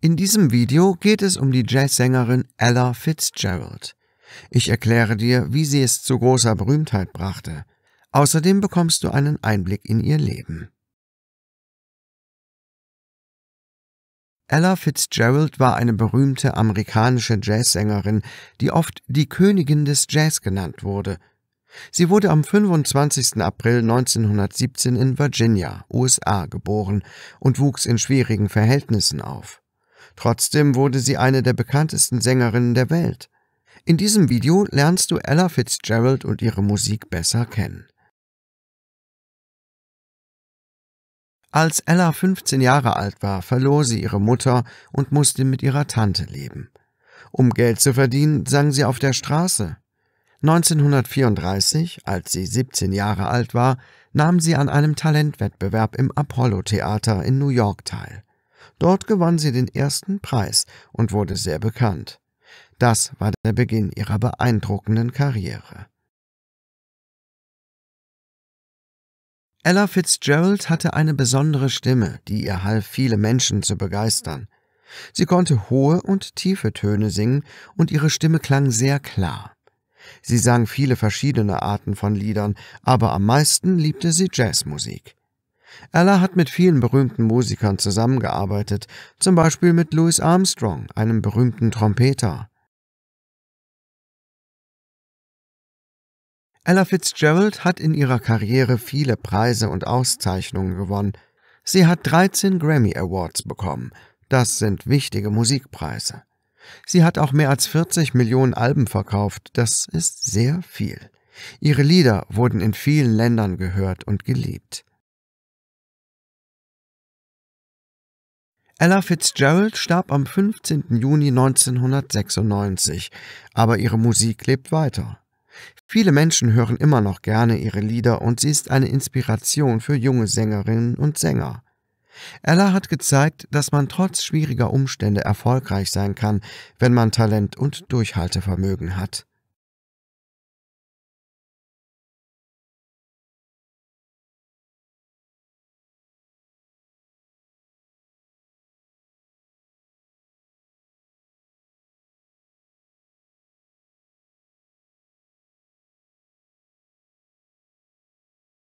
In diesem Video geht es um die Jazzsängerin Ella Fitzgerald. Ich erkläre dir, wie sie es zu großer Berühmtheit brachte. Außerdem bekommst du einen Einblick in ihr Leben. Ella Fitzgerald war eine berühmte amerikanische Jazzsängerin, die oft die Königin des Jazz genannt wurde. Sie wurde am 25. April 1917 in Virginia, USA, geboren und wuchs in schwierigen Verhältnissen auf. Trotzdem wurde sie eine der bekanntesten Sängerinnen der Welt. In diesem Video lernst du Ella Fitzgerald und ihre Musik besser kennen. Als Ella 15 Jahre alt war, verlor sie ihre Mutter und musste mit ihrer Tante leben. Um Geld zu verdienen, sang sie auf der Straße. 1934, als sie 17 Jahre alt war, nahm sie an einem Talentwettbewerb im Apollo Theater in New York teil. Dort gewann sie den ersten Preis und wurde sehr bekannt. Das war der Beginn ihrer beeindruckenden Karriere. Ella Fitzgerald hatte eine besondere Stimme, die ihr half, viele Menschen zu begeistern. Sie konnte hohe und tiefe Töne singen und ihre Stimme klang sehr klar. Sie sang viele verschiedene Arten von Liedern, aber am meisten liebte sie Jazzmusik. Ella hat mit vielen berühmten Musikern zusammengearbeitet, zum Beispiel mit Louis Armstrong, einem berühmten Trompeter. Ella Fitzgerald hat in ihrer Karriere viele Preise und Auszeichnungen gewonnen. Sie hat 13 Grammy Awards bekommen. Das sind wichtige Musikpreise. Sie hat auch mehr als 40 Millionen Alben verkauft. Das ist sehr viel. Ihre Lieder wurden in vielen Ländern gehört und geliebt. Ella Fitzgerald starb am 15. Juni 1996, aber ihre Musik lebt weiter. Viele Menschen hören immer noch gerne ihre Lieder und sie ist eine Inspiration für junge Sängerinnen und Sänger. Ella hat gezeigt, dass man trotz schwieriger Umstände erfolgreich sein kann, wenn man Talent und Durchhaltevermögen hat.